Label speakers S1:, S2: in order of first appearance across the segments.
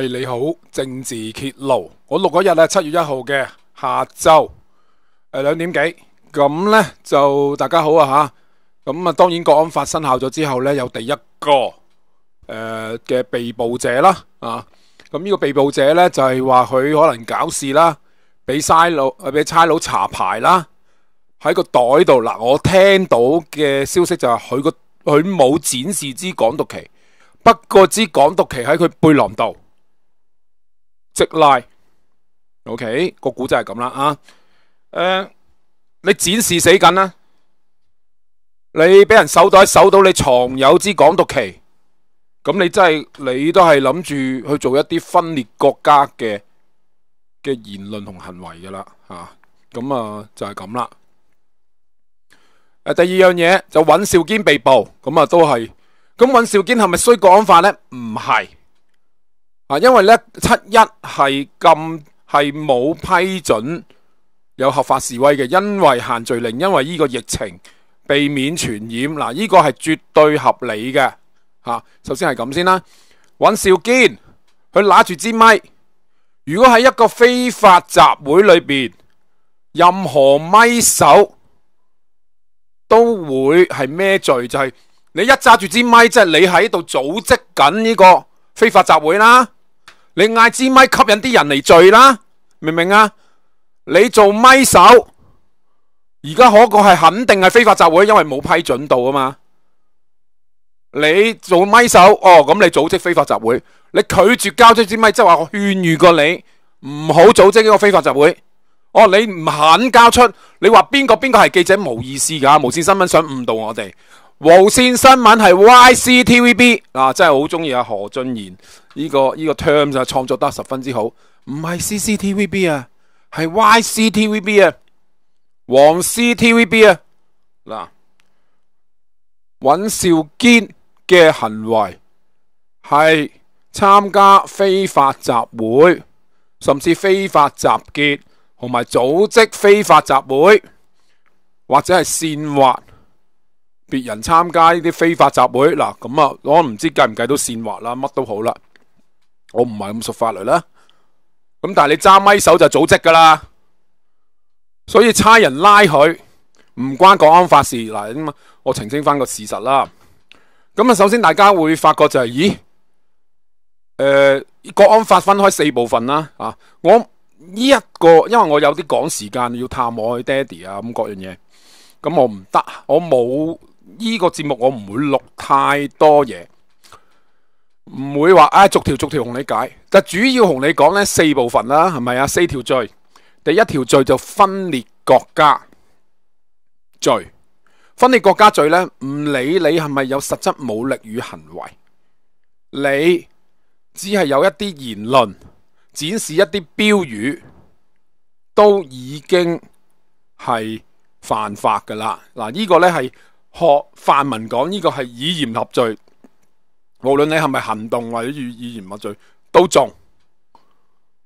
S1: 系你好，政治揭露我录嗰日咧，七月一号嘅下昼诶两点几咁咧就大家好啊吓咁啊。当然国安法生效咗之后咧，有第一个诶嘅被捕者啦啊。咁呢个被捕者咧就系话佢可能搞事啦，俾差佬诶，俾差佬查牌啦，喺个袋度嗱。我听到嘅消息就系佢个佢冇展示之港独旗，不过支港独旗喺佢背囊度。即拉。o k 个股就系咁啦啊！诶，你展示死紧啦，你俾人守到，守到你藏有支港独旗，咁你真系你都系谂住去做一啲分裂国家嘅嘅言论同行为噶啦啊！咁啊就系咁啦。诶，第二样嘢就尹兆坚被捕，咁啊都系，咁尹兆坚系咪需讲法咧？唔系。啊，因为咧七一系禁系冇批准有合法示威嘅，因为限聚令，因为呢个疫情避免传染，嗱呢个系绝对合理嘅。吓，首先系咁先啦，尹兆坚佢拿住支咪，如果喺一个非法集会里边，任何咪手都会系咩罪？就系你一揸住支咪，即系你喺度组织紧呢个。非法集会啦，你嗌支咪吸引啲人嚟聚啦，明唔明啊？你做咪手，而家嗰个系肯定系非法集会，因为冇批准到啊嘛。你做咪手，哦，咁你组织非法集会，你拒绝交出支咪，即系话我劝喻过你唔好组织呢个非法集会。哦，你唔肯交出，你话边个边个系记者，无意思噶，无线新闻想误导我哋。无线新闻系 YCTVB 嗱，真系好中意阿何俊贤呢个呢个 t e r m 就创作得十分之好，唔系 CCTVB 啊，系 YCTVB 啊，黄 CCTVB 啊嗱，尹兆坚嘅行为系参加非法集会，甚至非法集结同埋组织非法集会，或者系煽惑。別人參加呢啲非法集會，嗱咁啊，我唔知計唔計到線畫啦，乜都好啦，我唔係咁熟法律啦。咁但係你揸咪手就組織噶啦，所以差人拉佢唔關國安法事嗱。咁啊，我澄清翻個事實啦。咁啊，首先大家會發覺就係，咦？誒，國安法分開四部分啦。啊，我呢一個，因為我有啲赶時間要探我去爹哋啊，咁各樣嘢，咁我唔得，我冇。呢个节目我唔会录太多嘢，唔会话啊逐条逐条同你解，但主要同你讲呢四部分啦，系咪啊？四条罪，第一条罪就分裂国家罪，分裂国家罪呢，唔理你系咪有实质武力与行为，你只系有一啲言论展示一啲标语都已经系犯法噶啦，嗱呢个呢系。学泛民讲呢个系以言合罪，无论你系咪行动或者语以言合罪都中。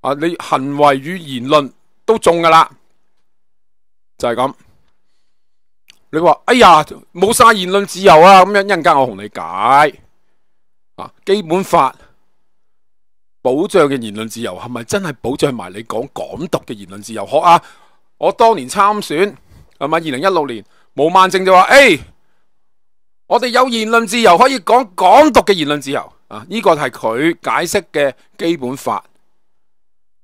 S1: 啊，你行为与言论都中噶啦，就系咁。你话哎呀冇晒言论自由啊，咁一阵间我同你解啊，基本法保障嘅言论自由系咪真系保障埋你讲港独嘅言论自由？学啊，我当年参选系咪二零一六年，毛万正就话诶。我哋有言论自由，可以讲港独嘅言论自由啊！呢个系佢解释嘅基本法，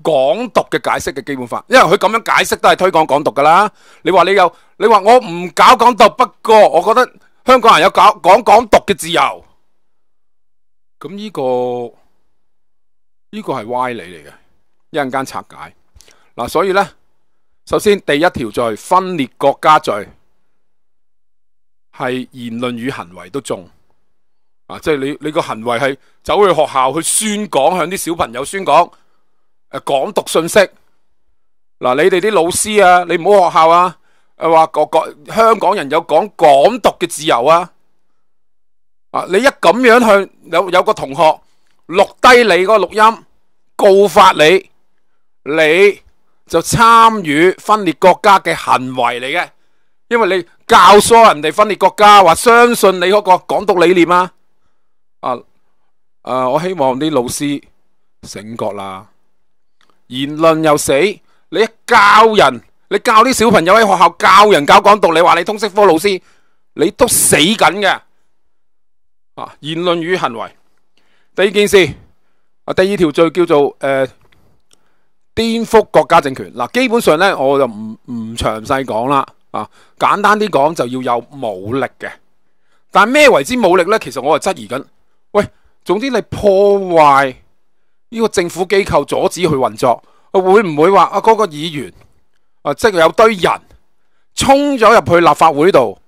S1: 港独嘅解释嘅基本法，因为佢咁样解释都系推广港独噶啦。你话你有，你话我唔搞港独，不过我觉得香港人有搞讲港独嘅自由，咁呢个呢个系歪理嚟嘅，一阵间拆解嗱。所以呢，首先第一条罪分裂国家罪。系言论与行为都中，啊！即系你你个行为系走去学校去宣讲，向啲小朋友宣讲，诶港独信息。嗱，你哋啲老师啊，你唔好学校啊，话个个香港人有讲港独嘅自由啊！啊，你一咁样向有有个同学录低你个录音，告发你，你就参与分裂国家嘅行为嚟嘅。因为你教唆人哋分裂国家，话相信你嗰个港独理念啊！啊！我希望啲老师醒觉啦，言论又死你一教人，你教啲小朋友喺学校教人搞港独，你话你通识科老师，你都死紧嘅啊！言论与行为第二件事啊，第二条罪叫做诶颠覆国家政权嗱，基本上呢，我就唔唔详细讲啦。啊，简单啲讲就要有武力嘅，但咩为之武力呢？其实我系质疑紧，喂，总之你破坏呢个政府机构，阻止佢运作，会唔会话啊嗰个议员啊，即系有堆人冲咗入去立法会度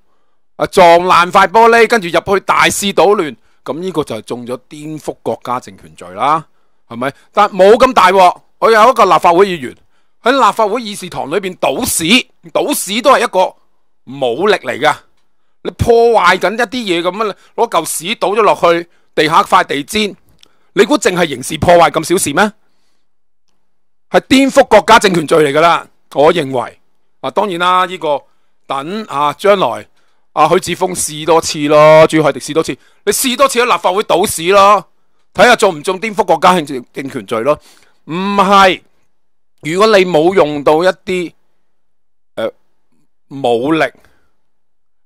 S1: 啊，撞烂块玻璃，跟住入去大肆捣乱，咁呢个就系中咗颠覆国家政权罪啦，系咪？但冇咁大，我有一个立法会议员。喺立法会议事堂里边倒屎，倒屎都系一个武力嚟噶，你破坏紧一啲嘢咁啊！攞嚿屎倒咗落去地下块地毡，你估净系刑事破坏咁小事咩？系颠覆国家政权罪嚟噶啦！我认为啊，当然啦，呢个等啊将来啊许志峰试多次咯，朱海迪试多次，你试多次喺立法会倒屎咯，睇下中唔中颠覆国家政政权罪咯？唔系。如果你冇用到一啲誒武力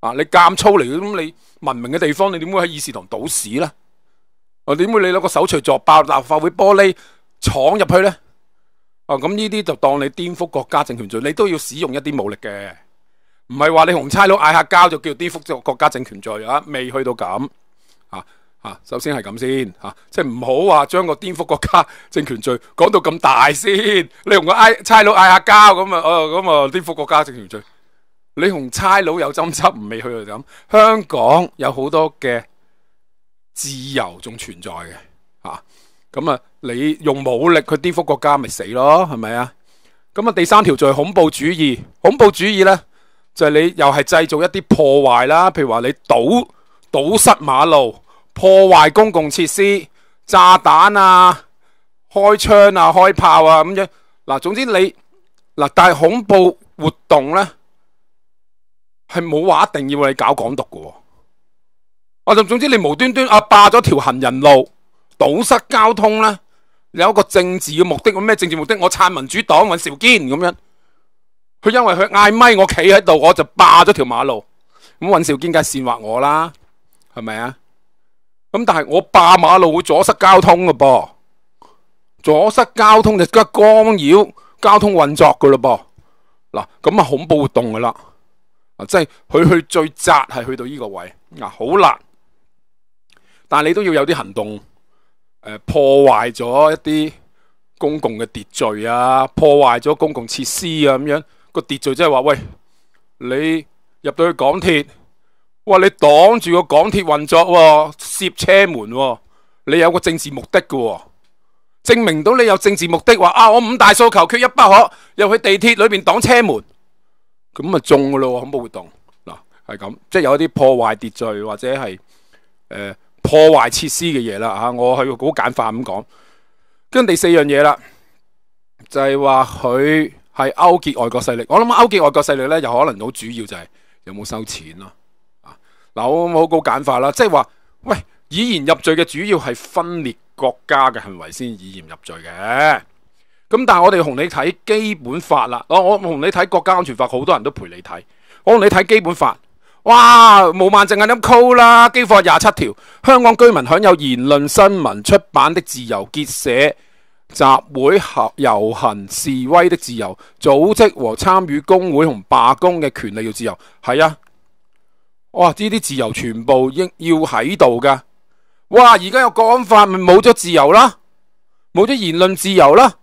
S1: 啊，你监粗嚟嘅咁，你文明嘅地方你點會喺議事堂倒屎咧？啊，點會你攞個手錘作爆立法會玻璃，闯入去咧？啊，咁呢啲就當你顛覆國家政權罪，你都要使用一啲武力嘅。唔係話你同差佬嗌下交就叫顛覆國家政權罪啊？未去到咁啊。啊，首先系咁先嚇，即系唔好话将个颠覆国家政权罪讲到咁大先。你同个挨差佬嗌下交咁啊，哦咁啊，颠覆国家政权罪。你同差佬有争执，唔未去到咁。香港有好多嘅自由仲存在嘅吓，咁啊，你用武力去颠覆国家咪死咯，系咪啊？咁啊，第三条罪恐怖主义，恐怖主义咧就系你又系制造一啲破坏啦，譬如话你堵堵塞马路。破坏公共设施、炸弹啊、开枪啊、开炮啊，咁样嗱。总之你嗱，但系恐怖活动咧系冇话一定要你搞港独噶。我就总之你无端端啊，霸咗条行人路，堵塞交通咧，有一个政治嘅目的咁咩？政治目的我撑民主党尹邵坚咁样。佢因为佢嗌咪，我企喺度，我就霸咗条马路咁尹兆坚，梗系煽惑我啦，系咪啊？咁但系我霸马路会阻塞交通嘅噃，阻塞交通就即系干扰交通运作噶咯噃。嗱，咁啊恐怖活动噶啦，啊即系佢去最窄系去到呢个位。嗱，好啦，但系你都要有啲行动，诶破坏咗一啲公共嘅秩序啊，破坏咗公共设施啊，咁样个秩序即系话喂，你入到去港铁。哇！你挡住个港铁运作，涉车门，你有个政治目的嘅，证明到你有政治目的。话啊，我五大诉求缺一不可，又去地铁里边挡车门，咁咪中噶咯。恐怖活动嗱系咁，即系有一啲破坏秩序或者系诶破坏设施嘅嘢啦吓。我系好简化咁讲，跟第四样嘢啦，就系话佢系勾结外国势力。我谂勾结外国势力咧，又可能好主要就系有冇收钱咯。嗱，我好高簡化啦，即係話，喂，以言入罪嘅主要係分裂國家嘅行為先以言入罪嘅。咁但係我哋同你睇基本法啦，我我同你睇國家安全法好多人都陪你睇，我同你睇基本法，哇，冇慢隻系咁 call 啦，基本法廿七條，香港居民享有言論、新聞、出版的自由，結社、集會、游遊行、示威的自由，組織和參與工會同罷工嘅權利要自由，係啊。哇！呢啲自由全部应要喺度噶。哇！而家有国安法，咪冇咗自由啦，冇咗言论自由啦，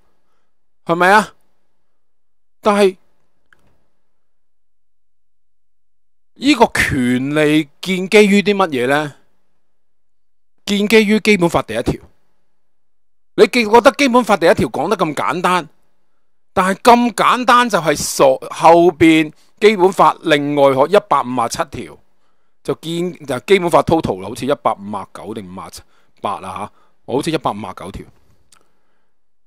S1: 系咪啊？但系呢个权利建基于啲乜嘢呢？建基于基本法第一条。你记觉得基本法第一条讲得咁简单，但系咁简单就系傻后边基本法另外学一百五十七条。就見就基本法 total 啦，好似一百五廿九定五廿八啦嚇，我好似一百五廿九條，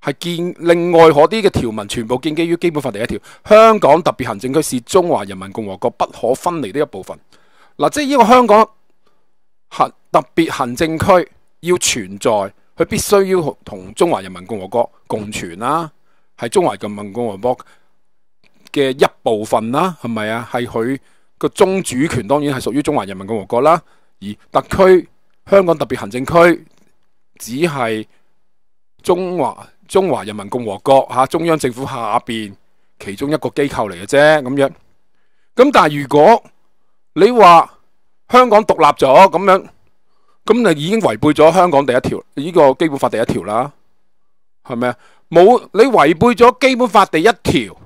S1: 係建另外嗰啲嘅條文全部建基於基本法第一條，香港特別行政區是中華人民共和國不可分離的一部分。嗱，即係呢個香港核特別行政區要存在，佢必須要同中華人民共和國共存啦，係中華人民共和國嘅一部分啦，係咪啊？係佢。个中主权当然系属于中华人民共和国啦，而特区香港特别行政区只系中华中华人民共和国吓中央政府下边其中一个机构嚟嘅啫。咁样咁，但系如果你话香港独立咗咁样，咁就已经违背咗香港第一条呢个基本法第一条啦，系咪啊？冇你违背咗基本法第一条，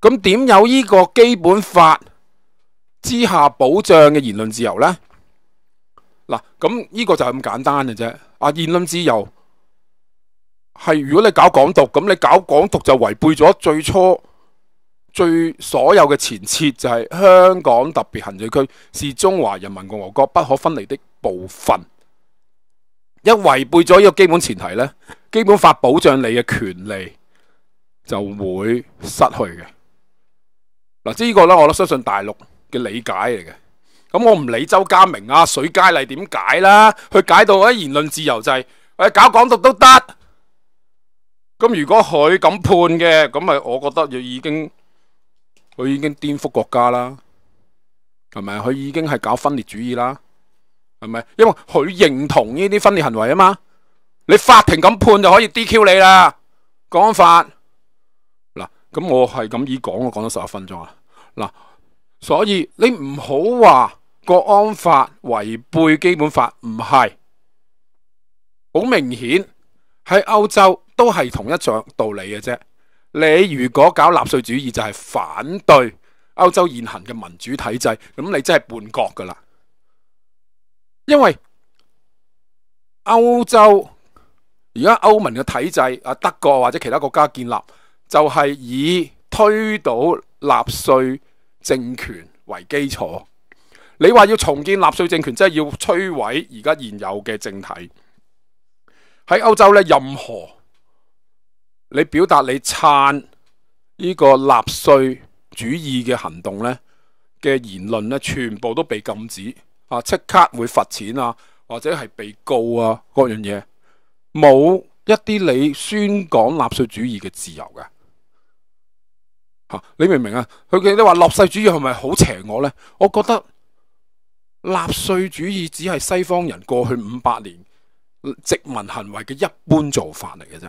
S1: 咁点有呢个基本法？之下保障嘅言论自由呢？嗱咁呢个就系咁简单嘅啫。啊，言论自由系如果你搞港独，咁你搞港独就违背咗最初最所有嘅前设，就系香港特别行政区是中华人民共和国不可分离的部分。一违背咗呢个基本前提呢，基本法保障你嘅权利就会失去嘅嗱。呢个呢，我都相信大陆。嘅理解嚟嘅，咁我唔理周家明啊、水佳丽点解啦，佢解到啲言论自由制，诶搞港独都得。咁如果佢咁判嘅，咁咪我觉得就已经佢已经颠覆国家啦，系咪？佢已经系搞分裂主义啦，系咪？因为佢认同呢啲分裂行为啊嘛，你法庭咁判就可以 DQ 你啦，讲法嗱。咁我系咁以讲，我讲咗十一分钟啊，嗱。所以你唔好话国安法违背基本法，唔系好明显喺欧洲都系同一种道理嘅啫。你如果搞纳粹主义，就系反对欧洲现行嘅民主体制，咁你真系叛国噶啦。因为欧洲而家欧盟嘅体制，啊，德国或者其他国家建立，就系以推倒纳粹。政權為基礎，你話要重建納粹政權，即係要摧毀而家現有嘅政體。喺歐洲咧，任何你表達你撐呢個納粹主義嘅行動咧嘅言論咧，全部都被禁止啊！即刻會罰錢啊，或者係被告啊，各樣嘢冇一啲你宣講納粹主義嘅自由嘅。你明唔明啊？佢嘅你话纳税主义系咪好邪恶呢？我觉得纳税主义只系西方人过去五百年殖民行为嘅一般做法嚟嘅啫。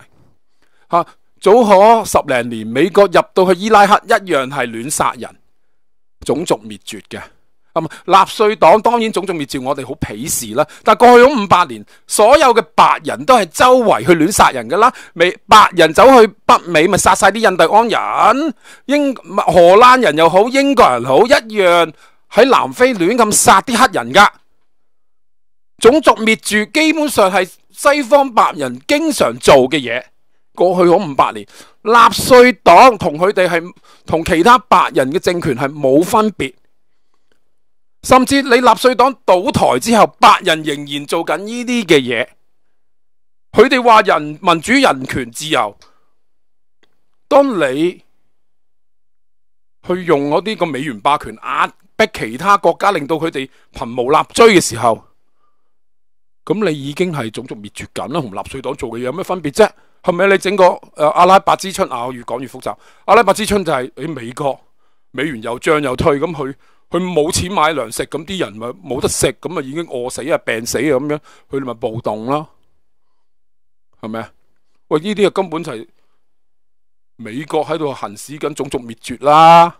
S1: 吓，早可十零年，美国入到去伊拉克一样系乱杀人、种族灭绝嘅。咁，納税黨當然種族滅絕，我哋好鄙視啦。但過去咗五百年，所有嘅白人都係周圍去亂殺人噶啦。美白人走去北美，咪殺晒啲印第安人；英荷蘭人又好，英國人好一樣喺南非亂咁殺啲黑人噶。種族滅絕基本上係西方白人經常做嘅嘢。過去咗五百年，納税黨同佢哋係同其他白人嘅政權係冇分別。甚至你纳税党倒台之后，白人仍然做紧呢啲嘅嘢，佢哋话人民主、人权、自由。当你去用嗰啲个美元霸权压逼其他国家，令到佢哋贫无立锥嘅时候，咁你已经系种族灭绝紧啦，同纳税党做嘅嘢有咩分别啫？系咪你整个诶阿拉伯之春啊？我越讲越复杂。阿拉伯之春就系诶美国美元又涨又退咁去。佢冇钱买粮食，咁啲人咪冇得食，咁啊已经饿死啊、病死啊咁样，佢咪暴动咯，系咪啊？喂，呢啲啊根本就系美国喺度行使紧种族灭绝啦，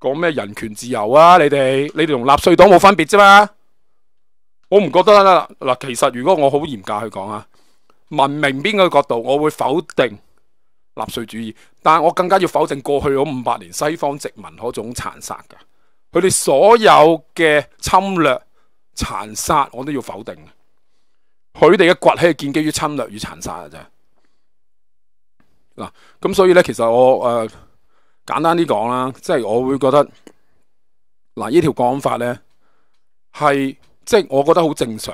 S1: 讲咩人权自由啊？你哋你哋同纳粹党冇分别啫嘛？我唔觉得啦嗱。其实如果我好严格去讲啊，文明边个角度，我会否定纳粹主义，但系我更加要否定过去嗰五百年西方殖民嗰种残杀噶。佢哋所有嘅侵略、殘殺，我都要否定。佢哋嘅崛起系建基於侵略與殘殺嘅啫。嗱，咁所以咧，其實我誒簡單啲講啦，即係我會覺得嗱，呢條講法咧係即係我覺得好正常。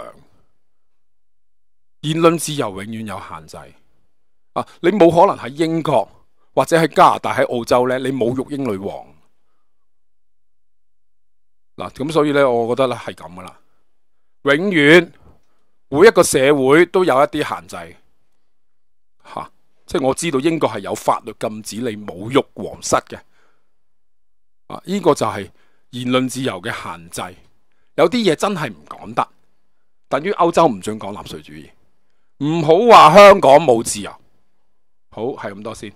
S1: 言論自由永遠有限制啊！你冇可能喺英國或者喺加拿大、喺澳洲咧，你侮辱英女王。嗱，咁所以咧，我覺得咧係咁噶啦，永遠每一個社會都有一啲限制嚇，即系我知道英國係有法律禁止你侮辱皇室嘅，啊，依個就係言論自由嘅限制，有啲嘢真係唔講得，等於歐洲唔准講納粹主義，唔好話香港冇自由，好係咁多先。